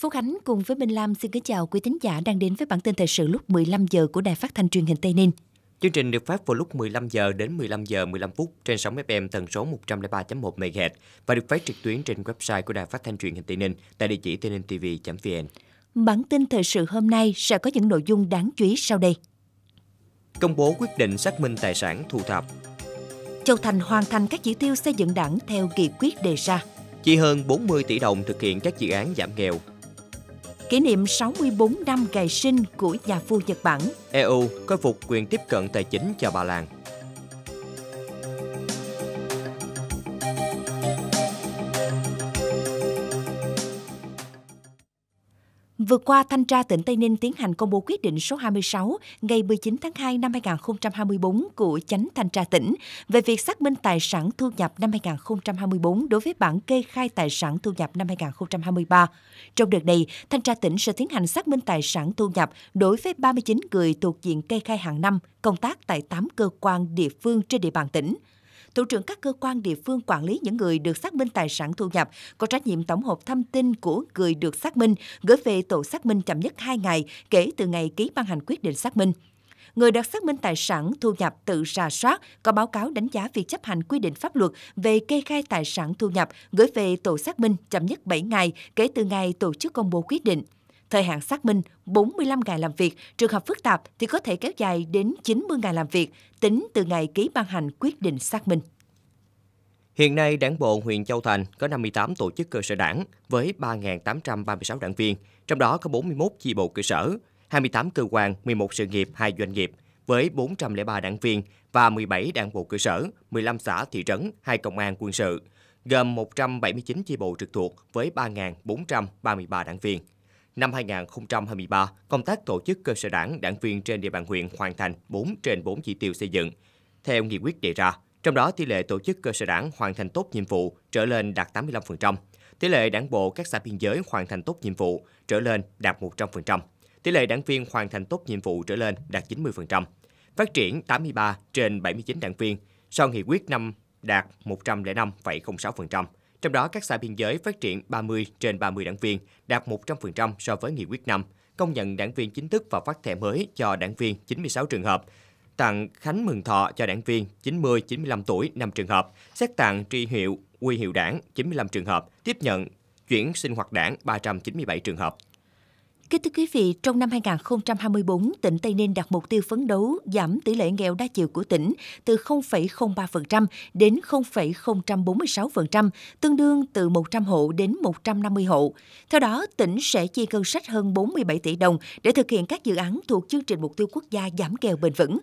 Phú Khánh cùng với Minh Lam xin kính chào quý thính giả đang đến với bản tin thời sự lúc 15 giờ của Đài Phát thanh Truyền hình Tây Ninh. Chương trình được phát vào lúc 15 giờ đến 15 giờ 15 phút trên sóng FM tần số 103.1 MHz và được phát trực tuyến trên website của Đài Phát thanh Truyền hình Tây Ninh tại địa chỉ tv vn Bản tin thời sự hôm nay sẽ có những nội dung đáng chú ý sau đây. Công bố quyết định xác minh tài sản thu thập. Châu Thành hoàn thành các chỉ tiêu xây dựng đảng theo nghị quyết đề ra. Chi hơn 40 tỷ đồng thực hiện các dự án giảm nghèo, kỷ niệm 64 năm ngày sinh của nhà vua Nhật Bản. EU khôi phục quyền tiếp cận tài chính cho Ba Lan. Vừa qua, Thanh tra tỉnh Tây Ninh tiến hành công bố quyết định số 26 ngày 19 tháng 2 năm 2024 của Chánh Thanh tra tỉnh về việc xác minh tài sản thu nhập năm 2024 đối với bản kê khai tài sản thu nhập năm 2023. Trong đợt này, Thanh tra tỉnh sẽ tiến hành xác minh tài sản thu nhập đối với 39 người thuộc diện kê khai hàng năm, công tác tại 8 cơ quan địa phương trên địa bàn tỉnh thủ trưởng các cơ quan địa phương quản lý những người được xác minh tài sản thu nhập có trách nhiệm tổng hợp thông tin của người được xác minh gửi về tổ xác minh chậm nhất 2 ngày kể từ ngày ký ban hành quyết định xác minh người được xác minh tài sản thu nhập tự rà soát, có báo cáo đánh giá việc chấp hành quy định pháp luật về kê khai tài sản thu nhập gửi về tổ xác minh chậm nhất 7 ngày kể từ ngày tổ chức công bố quyết định. Thời hạn xác minh 45 ngày làm việc, trường hợp phức tạp thì có thể kéo dài đến 90 ngày làm việc, tính từ ngày ký ban hành quyết định xác minh. Hiện nay, đảng bộ huyện Châu Thành có 58 tổ chức cơ sở đảng với 3.836 đảng viên, trong đó có 41 chi bộ cơ sở, 28 cơ quan, 11 sự nghiệp, 2 doanh nghiệp với 403 đảng viên và 17 đảng bộ cơ sở, 15 xã thị trấn, 2 công an quân sự, gồm 179 chi bộ trực thuộc với 3.433 đảng viên. Năm 2023, công tác tổ chức cơ sở đảng, đảng viên trên địa bàn huyện hoàn thành 4 trên 4 chỉ tiêu xây dựng. Theo nghị quyết đề ra, trong đó tỷ lệ tổ chức cơ sở đảng hoàn thành tốt nhiệm vụ trở lên đạt 85%, tỷ lệ đảng bộ các xã biên giới hoàn thành tốt nhiệm vụ trở lên đạt 100%, tỷ lệ đảng viên hoàn thành tốt nhiệm vụ trở lên đạt 90%, phát triển 83 trên 79 đảng viên, sau nghị quyết năm đạt 105,06%. Trong đó, các xã biên giới phát triển 30 trên 30 đảng viên, đạt 100% so với nghị quyết năm công nhận đảng viên chính thức và phát thẻ mới cho đảng viên 96 trường hợp, tặng Khánh Mừng Thọ cho đảng viên 90-95 tuổi 5 trường hợp, xét tặng tri hiệu, quy hiệu đảng 95 trường hợp, tiếp nhận chuyển sinh hoạt đảng 397 trường hợp. Kính thưa quý vị, trong năm 2024, tỉnh Tây Ninh đặt mục tiêu phấn đấu giảm tỷ lệ nghèo đa chiều của tỉnh từ 0,03% đến 0,046%, tương đương từ 100 hộ đến 150 hộ. Theo đó, tỉnh sẽ chi ngân sách hơn 47 tỷ đồng để thực hiện các dự án thuộc chương trình mục tiêu quốc gia giảm nghèo bền vững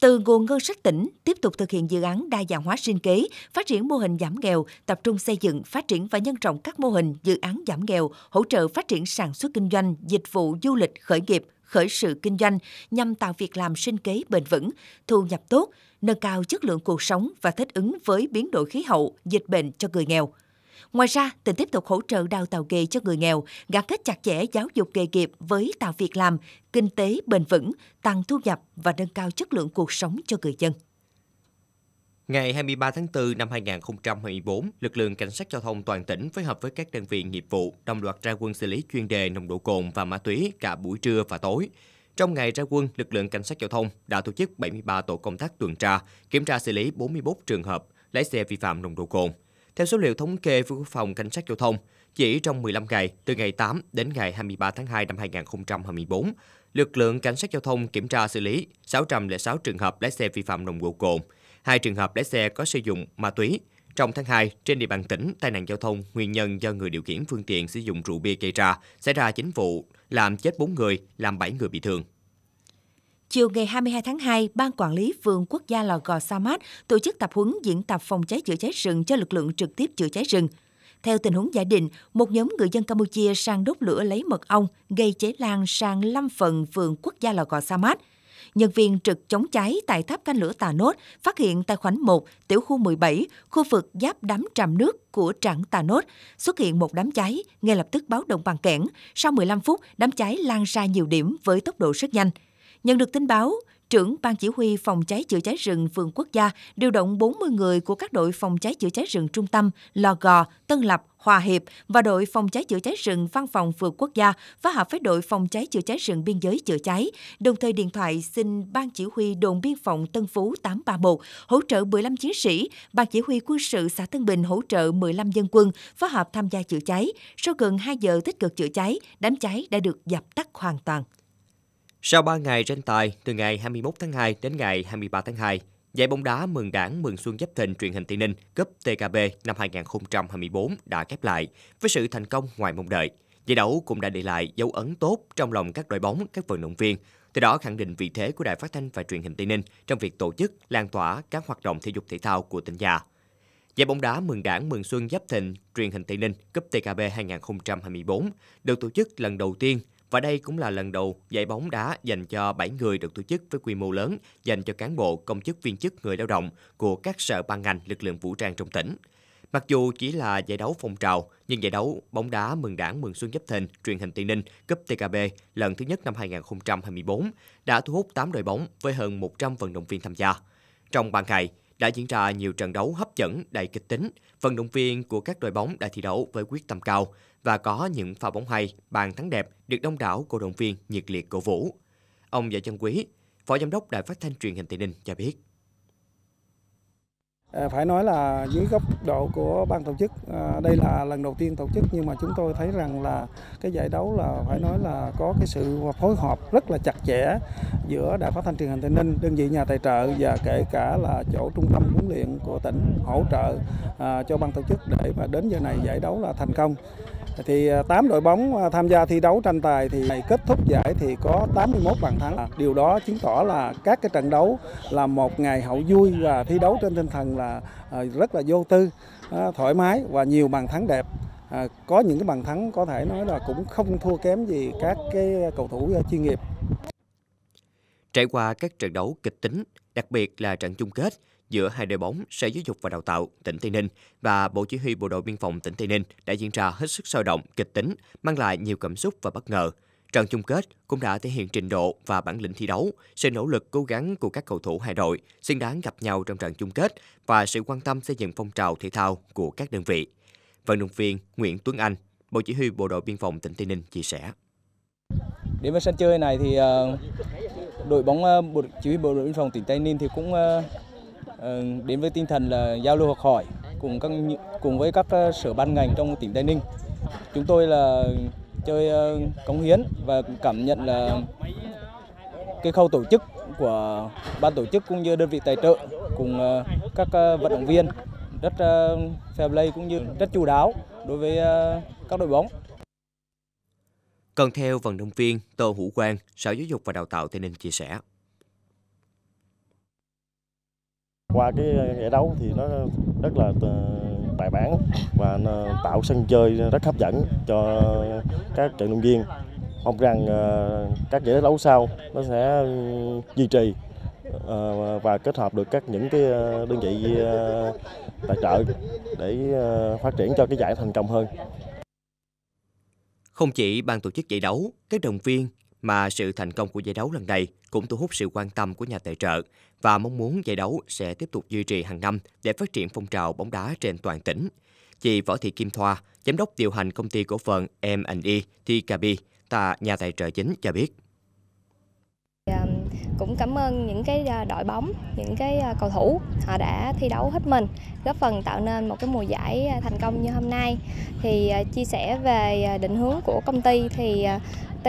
từ nguồn ngân sách tỉnh tiếp tục thực hiện dự án đa dạng hóa sinh kế, phát triển mô hình giảm nghèo, tập trung xây dựng, phát triển và nhân rộng các mô hình dự án giảm nghèo, hỗ trợ phát triển sản xuất kinh doanh, dịch vụ du lịch khởi nghiệp, khởi sự kinh doanh nhằm tạo việc làm sinh kế bền vững, thu nhập tốt, nâng cao chất lượng cuộc sống và thích ứng với biến đổi khí hậu, dịch bệnh cho người nghèo. Ngoài ra, tỉnh tiếp tục hỗ trợ đào tạo nghề cho người nghèo, gắn kết chặt chẽ giáo dục nghề nghiệp với tạo việc làm, kinh tế bền vững, tăng thu nhập và nâng cao chất lượng cuộc sống cho người dân. Ngày 23 tháng 4 năm 2024, lực lượng cảnh sát giao thông toàn tỉnh phối hợp với các đơn vị nghiệp vụ đồng loạt ra quân xử lý chuyên đề nồng độ cồn và ma túy cả buổi trưa và tối. Trong ngày ra quân, lực lượng cảnh sát giao thông đã tổ chức 73 tổ công tác tuần tra, kiểm tra xử lý 41 trường hợp lái xe vi phạm nồng độ cồn, theo số liệu thống kê của Phòng Cảnh sát Giao thông, chỉ trong 15 ngày, từ ngày 8 đến ngày 23 tháng 2 năm 2024, lực lượng cảnh sát giao thông kiểm tra xử lý 606 trường hợp lái xe vi phạm nồng độ cồn, 2 trường hợp lái xe có sử dụng ma túy. Trong tháng 2, trên địa bàn tỉnh, tai nạn giao thông nguyên nhân do người điều khiển phương tiện sử dụng rượu bia gây ra xảy ra chính vụ, làm chết 4 người, làm 7 người bị thương. Chiều ngày 22 tháng 2, Ban Quản lý Vườn Quốc gia Lò Gò Sa Mát tổ chức tập huấn diễn tập phòng cháy chữa cháy rừng cho lực lượng trực tiếp chữa cháy rừng. Theo tình huống giả định, một nhóm người dân Campuchia sang đốt lửa lấy mật ong gây cháy lan sang lâm phần vườn quốc gia Lò Gò Sa Mát. Nhân viên trực chống cháy tại tháp canh lửa Tà Nốt phát hiện tại khoảnh 1, tiểu khu 17, khu vực giáp đám tràm nước của trảng Tà Nốt xuất hiện một đám cháy, ngay lập tức báo động bằng kẽn. Sau 15 phút, đám cháy lan ra nhiều điểm với tốc độ rất nhanh. Nhận được tin báo, trưởng ban chỉ huy phòng cháy chữa cháy rừng vườn quốc gia điều động 40 người của các đội phòng cháy chữa cháy rừng trung tâm, Lò Gò, Tân Lập, Hòa Hiệp và đội phòng cháy chữa cháy rừng văn phòng vườn quốc gia phối hợp với đội phòng cháy chữa cháy rừng biên giới chữa cháy, đồng thời điện thoại xin ban chỉ huy đồn biên phòng Tân Phú 831 hỗ trợ 15 chiến sĩ, ban chỉ huy quân sự xã Tân Bình hỗ trợ 15 dân quân phối hợp tham gia chữa cháy. Sau gần 2 giờ tích cực chữa cháy, đám cháy đã được dập tắt hoàn toàn. Sau 3 ngày tranh tài, từ ngày 21 tháng 2 đến ngày 23 tháng 2, giải bóng đá Mừng Đảng Mừng Xuân Giáp Thìn truyền hình Tây Ninh cấp TKB năm 2024 đã khép lại với sự thành công ngoài mong đợi. Giải đấu cũng đã để lại dấu ấn tốt trong lòng các đội bóng, các vận động viên, từ đó khẳng định vị thế của Đài Phát thanh và Truyền hình Tây Ninh trong việc tổ chức, lan tỏa các hoạt động thể dục thể thao của tỉnh nhà. Giải bóng đá Mừng Đảng Mừng Xuân Giáp Thịnh Truyền hình Tây Ninh cấp TKB 2024 được tổ chức lần đầu tiên và đây cũng là lần đầu giải bóng đá dành cho 7 người được tổ chức với quy mô lớn dành cho cán bộ, công chức viên chức người lao động của các sở ban ngành lực lượng vũ trang trong tỉnh. Mặc dù chỉ là giải đấu phong trào, nhưng giải đấu bóng đá mừng đảng mừng xuân Giáp Thìn, truyền hình Tây Ninh, cấp TKB lần thứ nhất năm 2024 đã thu hút 8 đội bóng với hơn 100 vận động viên tham gia. Trong ban ngày, đã diễn ra nhiều trận đấu hấp dẫn đầy kịch tính. Vận động viên của các đội bóng đã thi đấu với quyết tâm cao và có những pha bóng hay, bàn thắng đẹp được đông đảo cổ động viên nhiệt liệt cổ vũ. Ông Dạ Chân Quý, Phó Giám đốc Đài Phát thanh Truyền hình Tây Ninh cho biết. À, phải nói là dưới góc độ của ban tổ chức, à, đây là lần đầu tiên tổ chức nhưng mà chúng tôi thấy rằng là cái giải đấu là phải nói là có cái sự phối hợp rất là chặt chẽ giữa Đài Phát thanh Truyền hình Tây Ninh, đơn vị nhà tài trợ và kể cả là chỗ trung tâm huấn luyện của tỉnh hỗ trợ à, cho ban tổ chức để mà đến giờ này giải đấu là thành công. Thì 8 à, đội bóng à, tham gia thi đấu tranh tài thì kết thúc giải thì có 81 bàn thắng. Điều đó chứng tỏ là các cái trận đấu là một ngày hậu vui và thi đấu trên tinh thần là à, rất là vô tư, thoải mái và nhiều bàn thắng đẹp. có những cái bàn thắng có thể nói là cũng không thua kém gì các cái cầu thủ chuyên nghiệp. Trải qua các trận đấu kịch tính, đặc biệt là trận chung kết, giữa hai đội bóng Sở Giáo dục và Đào tạo tỉnh Tây Ninh và Bộ Chỉ huy Bộ đội Biên phòng tỉnh Tây Ninh đã diễn ra hết sức sôi động, kịch tính, mang lại nhiều cảm xúc và bất ngờ. Trận chung kết cũng đã thể hiện trình độ và bản lĩnh thi đấu, sự nỗ lực cố gắng của các cầu thủ hai đội, xứng đáng gặp nhau trong trận chung kết và sự quan tâm xây dựng phong trào thể thao của các đơn vị. Vận động viên Nguyễn Tuấn Anh, Bộ Chỉ huy Bộ đội Biên phòng tỉnh Tây Ninh chia sẻ. Đến với sân chơi này thì ờ, đội bóng ờ, Bộ Chỉ huy Bộ đội Biên phòng tỉnh Tây Ninh thì cũng ờ, Ờ, đến với tinh thần là giao lưu học hỏi cùng các cùng với các ờ, sở ban ngành trong tỉnh Tây Ninh. Chúng tôi là chơi ờ, cống hiến và cảm nhận là cái khâu tổ chức của ban tổ chức cũng như đơn vị tài trợ cùng các vận động viên rất fair play cũng như rất chu đáo đối với các đội bóng. Còn theo vận động viên Tô Hữu Quang, Sở Giáo dục và Đào tạo Tây Ninh chia sẻ, Qua cái giải ờ, đấu thì nó rất là ờ, bài bản và tạo sân chơi rất hấp dẫn cho các trận động viên. Mong rằng ờ, các giải đấu sau nó sẽ ừ, duy trì và kết hợp được các những cái đơn vị tài trợ để phát triển cho cái giải thành công hơn. Không chỉ ban tổ chức giải đấu, các đồng viên mà sự thành công của giải đấu lần này cũng thu hút sự quan tâm của nhà tài trợ và mong muốn giải đấu sẽ tiếp tục duy trì hàng năm để phát triển phong trào bóng đá trên toàn tỉnh. Chị Võ Thị Kim Thoa, giám đốc điều hành công ty cổ phần M&E TKB, tại nhà tài trợ chính cho biết à, cũng cảm ơn những cái à, đội bóng, những cái à, cầu thủ họ đã thi đấu hết mình, góp phần tạo nên một cái mùa giải thành công như hôm nay. Thì chia sẻ về định hướng của công ty thì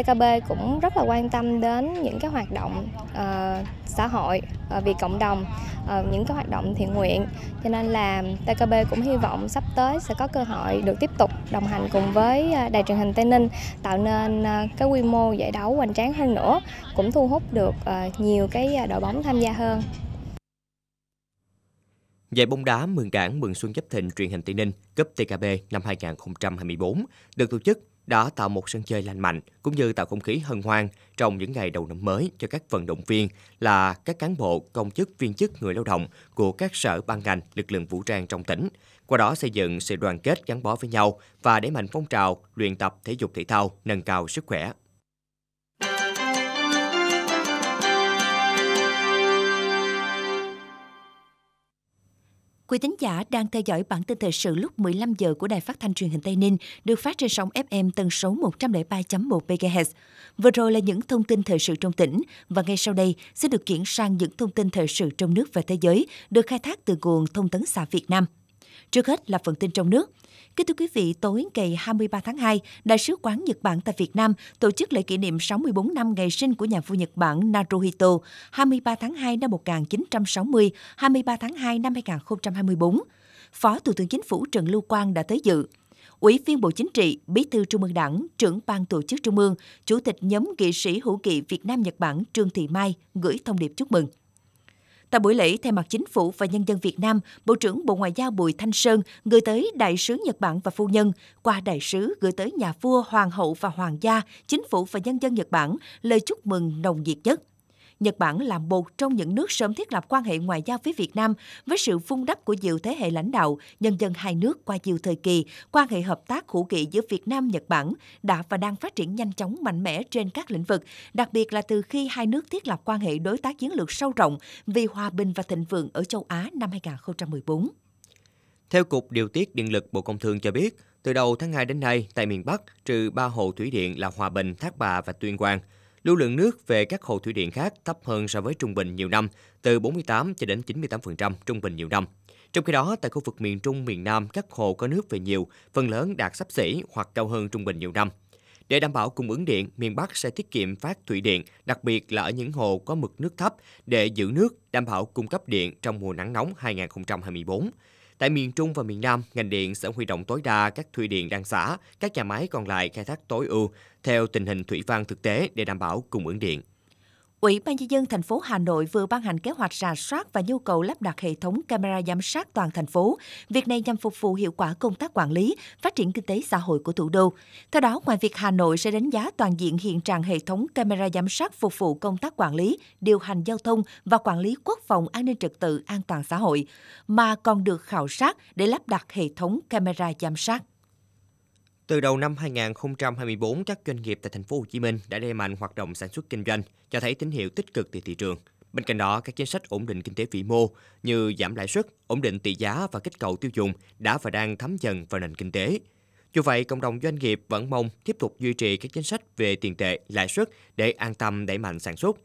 TKB cũng rất là quan tâm đến những cái hoạt động uh, xã hội uh, vì cộng đồng, uh, những cái hoạt động thiện nguyện. Cho nên là TKB cũng hy vọng sắp tới sẽ có cơ hội được tiếp tục đồng hành cùng với đài truyền hình Tây Ninh tạo nên uh, cái quy mô giải đấu hoành tráng hơn nữa, cũng thu hút được uh, nhiều cái đội bóng tham gia hơn. Giải bóng đá Mường cảng Mường Xuân Giáp Thịnh truyền hình Tây Ninh cấp TKB năm 2024 được tổ chức đã tạo một sân chơi lành mạnh cũng như tạo không khí hân hoan trong những ngày đầu năm mới cho các vận động viên là các cán bộ, công chức, viên chức, người lao động của các sở ban ngành, lực lượng vũ trang trong tỉnh. Qua đó xây dựng sự đoàn kết gắn bó với nhau và đẩy mạnh phong trào luyện tập thể dục thể thao, nâng cao sức khỏe. Quý thính giả đang theo dõi bản tin thời sự lúc 15 giờ của Đài Phát thanh Truyền hình Tây Ninh, được phát trên sóng FM tần số 103.1 MHz. Vừa rồi là những thông tin thời sự trong tỉnh và ngay sau đây sẽ được chuyển sang những thông tin thời sự trong nước và thế giới được khai thác từ nguồn thông tấn xã Việt Nam. Trước hết là phần tin trong nước. Kính thưa quý vị, tối ngày 23 tháng 2, Đại sứ quán Nhật Bản tại Việt Nam tổ chức lễ kỷ niệm 64 năm ngày sinh của nhà vua Nhật Bản Naruhito 23 tháng 2 năm 1960, 23 tháng 2 năm 2024. Phó Thủ tướng Chính phủ Trần Lưu Quang đã tới dự. Ủy viên Bộ Chính trị, Bí thư Trung ương Đảng, trưởng ban tổ chức Trung ương, Chủ tịch nhóm nghị sĩ hữu nghị Việt Nam Nhật Bản Trương Thị Mai gửi thông điệp chúc mừng. Tại buổi lễ, thay mặt chính phủ và nhân dân Việt Nam, Bộ trưởng Bộ Ngoại giao Bùi Thanh Sơn gửi tới Đại sứ Nhật Bản và phu nhân, qua Đại sứ gửi tới nhà vua, hoàng hậu và hoàng gia, chính phủ và nhân dân Nhật Bản lời chúc mừng nồng nhiệt nhất. Nhật Bản làm một trong những nước sớm thiết lập quan hệ ngoại giao với Việt Nam với sự vun đắp của nhiều thế hệ lãnh đạo, nhân dân hai nước qua nhiều thời kỳ, quan hệ hợp tác hữu nghị giữa Việt Nam Nhật Bản đã và đang phát triển nhanh chóng mạnh mẽ trên các lĩnh vực, đặc biệt là từ khi hai nước thiết lập quan hệ đối tác chiến lược sâu rộng vì hòa bình và thịnh vượng ở châu Á năm 2014. Theo Cục Điều tiết Điện lực Bộ Công Thương cho biết, từ đầu tháng 2 đến nay, tại miền Bắc, trừ ba hồ thủy điện là Hòa Bình, Thác Bà và Tuyên Quang – Lưu lượng nước về các hồ thủy điện khác thấp hơn so với trung bình nhiều năm, từ 48 cho đến 98% trung bình nhiều năm. Trong khi đó, tại khu vực miền Trung, miền Nam, các hồ có nước về nhiều, phần lớn đạt sắp xỉ hoặc cao hơn trung bình nhiều năm. Để đảm bảo cung ứng điện, miền Bắc sẽ tiết kiệm phát thủy điện, đặc biệt là ở những hồ có mực nước thấp để giữ nước, đảm bảo cung cấp điện trong mùa nắng nóng 2024. Tại miền Trung và miền Nam, ngành điện sẽ huy động tối đa các thủy điện đang xả, các nhà máy còn lại khai thác tối ưu theo tình hình thủy văn thực tế để đảm bảo cung ứng điện. Ủy ban nhân dân thành phố Hà Nội vừa ban hành kế hoạch rà soát và nhu cầu lắp đặt hệ thống camera giám sát toàn thành phố. Việc này nhằm phục vụ hiệu quả công tác quản lý, phát triển kinh tế xã hội của thủ đô. Theo đó, ngoài việc Hà Nội sẽ đánh giá toàn diện hiện trạng hệ thống camera giám sát phục vụ công tác quản lý, điều hành giao thông và quản lý quốc phòng an ninh trật tự an toàn xã hội, mà còn được khảo sát để lắp đặt hệ thống camera giám sát. Từ đầu năm 2024, các doanh nghiệp tại thành phố Hồ Chí Minh đã đẩy mạnh hoạt động sản xuất kinh doanh, cho thấy tín hiệu tích cực từ thị trường. Bên cạnh đó, các chính sách ổn định kinh tế vĩ mô như giảm lãi suất, ổn định tỷ giá và kích cầu tiêu dùng đã và đang thấm dần vào nền kinh tế. Dù vậy, cộng đồng doanh nghiệp vẫn mong tiếp tục duy trì các chính sách về tiền tệ, lãi suất để an tâm đẩy mạnh sản xuất.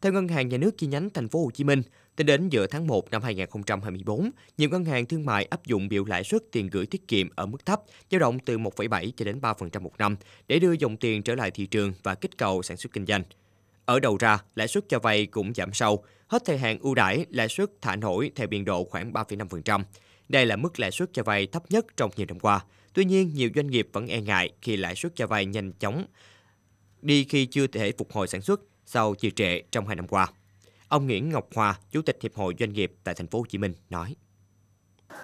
Theo Ngân hàng Nhà nước chi nhánh Thành phố Hồ Chí Minh, Tính đến giữa tháng 1 năm 2024, nhiều ngân hàng thương mại áp dụng biểu lãi suất tiền gửi tiết kiệm ở mức thấp, dao động từ 1,7 cho đến 3% một năm để đưa dòng tiền trở lại thị trường và kích cầu sản xuất kinh doanh. Ở đầu ra, lãi suất cho vay cũng giảm sâu, hết thời hạn ưu đãi, lãi suất thả nổi theo biên độ khoảng 3,5%. Đây là mức lãi suất cho vay thấp nhất trong nhiều năm qua. Tuy nhiên, nhiều doanh nghiệp vẫn e ngại khi lãi suất cho vay nhanh chóng đi khi chưa thể phục hồi sản xuất sau trì trệ trong hai năm qua. Ông Nguyễn Ngọc Hòa, Chủ tịch Hiệp hội Doanh nghiệp tại thành phố Hồ Chí Minh nói: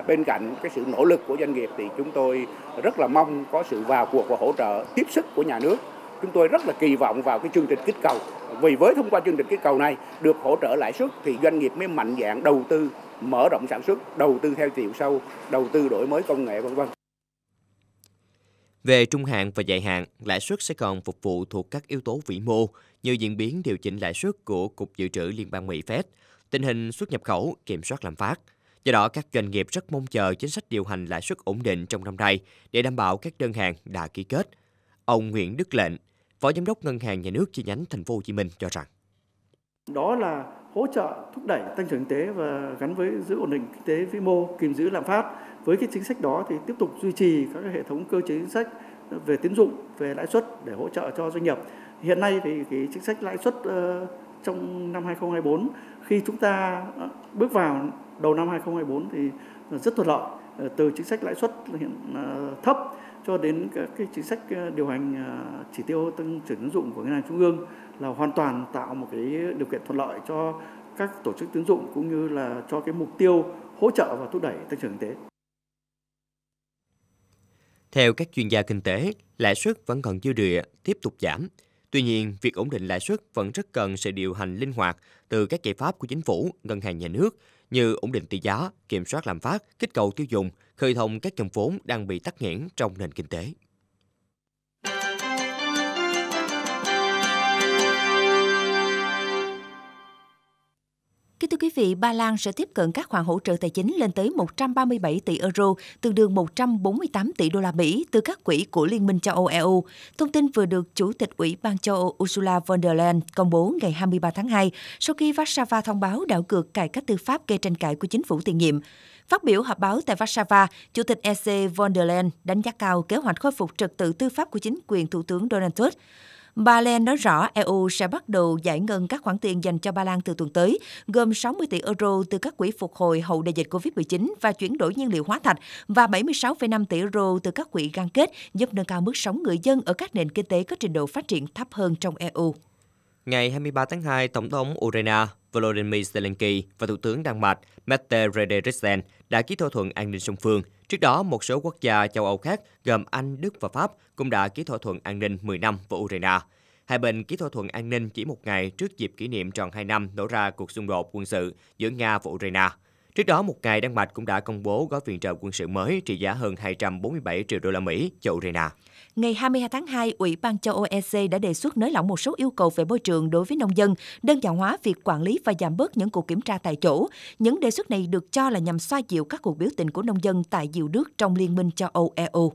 Bên cạnh cái sự nỗ lực của doanh nghiệp thì chúng tôi rất là mong có sự vào cuộc và hỗ trợ tiếp sức của nhà nước. Chúng tôi rất là kỳ vọng vào cái chương trình kích cầu. Vì với thông qua chương trình kích cầu này được hỗ trợ lãi suất thì doanh nghiệp mới mạnh dạng đầu tư, mở rộng sản xuất, đầu tư theo chiều sâu, đầu tư đổi mới công nghệ vân vân. Về trung hạn và dài hạn, lãi suất sẽ còn phục vụ thuộc các yếu tố vĩ mô như diễn biến điều chỉnh lãi suất của Cục Dự trữ Liên bang Mỹ Fed, tình hình xuất nhập khẩu, kiểm soát lạm phát. Do đó, các doanh nghiệp rất mong chờ chính sách điều hành lãi suất ổn định trong năm nay để đảm bảo các đơn hàng đã ký kết. Ông Nguyễn Đức Lệnh, Phó Giám đốc Ngân hàng Nhà nước chi nhánh Thành phố Hồ Chí Minh cho rằng đó là hỗ trợ thúc đẩy tăng trưởng kinh tế và gắn với giữ ổn định kinh tế vĩ mô, kiềm giữ lạm phát. Với cái chính sách đó thì tiếp tục duy trì các hệ thống cơ chế chính sách về tín dụng, về lãi suất để hỗ trợ cho doanh nghiệp. Hiện nay thì cái chính sách lãi suất ờ, trong năm 2024 khi chúng ta ờ, bước vào đầu năm 2024 thì rất thuận lợi ờ, từ chính sách lãi suất hiện thấp cho đến các cái chính sách ờ, điều hành ờ, chỉ tiêu tăng trưởng tín dụng của ngân hàng trung ương là hoàn toàn tạo một cái điều kiện thuận lợi cho các tổ chức tín dụng cũng như là cho cái mục tiêu hỗ trợ và thúc đẩy tăng trưởng kinh tế. Theo các chuyên gia kinh tế, lãi suất vẫn còn dư địa tiếp tục giảm. Tuy nhiên, việc ổn định lãi suất vẫn rất cần sự điều hành linh hoạt từ các giải pháp của chính phủ, ngân hàng nhà nước như ổn định tỷ giá, kiểm soát lạm phát, kích cầu tiêu dùng, khơi thông các dòng vốn đang bị tắc nghẽn trong nền kinh tế. Kính thưa quý vị, Ba Lan sẽ tiếp cận các khoản hỗ trợ tài chính lên tới 137 tỷ euro, tương đương 148 tỷ đô la Mỹ từ các quỹ của Liên minh châu Âu EU. Thông tin vừa được Chủ tịch Ủy ban châu Âu Ursula von der Leyen công bố ngày 23 tháng 2 sau khi Warsaw thông báo đảo cược cải cách tư pháp gây tranh cãi của chính phủ tiền nhiệm. Phát biểu họp báo tại Warsaw, Chủ tịch EC von der Leyen đánh giá cao kế hoạch khôi phục trật tự tư pháp của chính quyền Thủ tướng Donald Tusk. Bà Len nói rõ EU sẽ bắt đầu giải ngân các khoản tiền dành cho Ba Lan từ tuần tới, gồm 60 tỷ euro từ các quỹ phục hồi hậu đại dịch COVID-19 và chuyển đổi nhiên liệu hóa thạch và 76,5 tỷ euro từ các quỹ gắn kết giúp nâng cao mức sống người dân ở các nền kinh tế có trình độ phát triển thấp hơn trong EU. Ngày 23 tháng 2, Tổng thống Ukraine Volodymyr Zelensky và Thủ tướng Đan Mạch Mette Frederiksen đã ký thỏa thuận an ninh song phương. Trước đó, một số quốc gia châu Âu khác gồm Anh, Đức và Pháp cũng đã ký thỏa thuận an ninh 10 năm với Ukraine. Hai bên ký thỏa thuận an ninh chỉ một ngày trước dịp kỷ niệm tròn 2 năm nổ ra cuộc xung đột quân sự giữa Nga và Ukraine. Trước đó, một ngày Đan Mạch cũng đã công bố gói viện trợ quân sự mới trị giá hơn 247 triệu đô la Mỹ cho Ukraine. Ngày 22 tháng 2, Ủy ban châu Âu EC đã đề xuất nới lỏng một số yêu cầu về môi trường đối với nông dân, đơn giản hóa việc quản lý và giảm bớt những cuộc kiểm tra tại chỗ. Những đề xuất này được cho là nhằm xoa dịu các cuộc biểu tình của nông dân tại nhiều nước trong Liên minh châu Âu EU.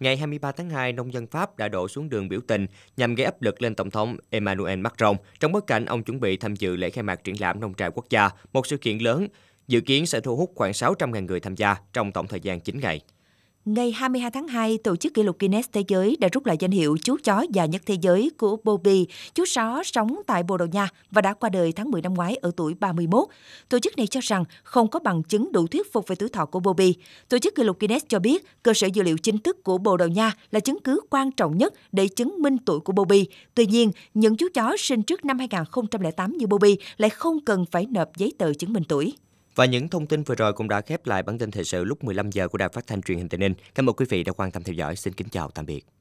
Ngày 23 tháng 2, nông dân Pháp đã đổ xuống đường biểu tình nhằm gây áp lực lên Tổng thống Emmanuel Macron trong bối cảnh ông chuẩn bị tham dự lễ khai mạc triển lãm nông trại quốc gia, một sự kiện lớn dự kiến sẽ thu hút khoảng 600.000 người tham gia trong tổng thời gian 9 ngày. Ngày 22 tháng 2, Tổ chức Kỷ lục Guinness Thế giới đã rút lại danh hiệu chú chó già nhất thế giới của Bobby, chú chó sống tại Bồ Đào Nha và đã qua đời tháng 10 năm ngoái ở tuổi 31. Tổ chức này cho rằng không có bằng chứng đủ thuyết phục về tuổi thọ của Bobby. Tổ chức Kỷ lục Guinness cho biết cơ sở dữ liệu chính thức của Bồ Đào Nha là chứng cứ quan trọng nhất để chứng minh tuổi của Bobby. Tuy nhiên, những chú chó sinh trước năm 2008 như Bobby lại không cần phải nộp giấy tờ chứng minh tuổi. Và những thông tin vừa rồi cũng đã khép lại bản tin thời sự lúc 15 giờ của Đài Phát thanh truyền hình Tây Ninh. Cảm ơn quý vị đã quan tâm theo dõi. Xin kính chào tạm biệt.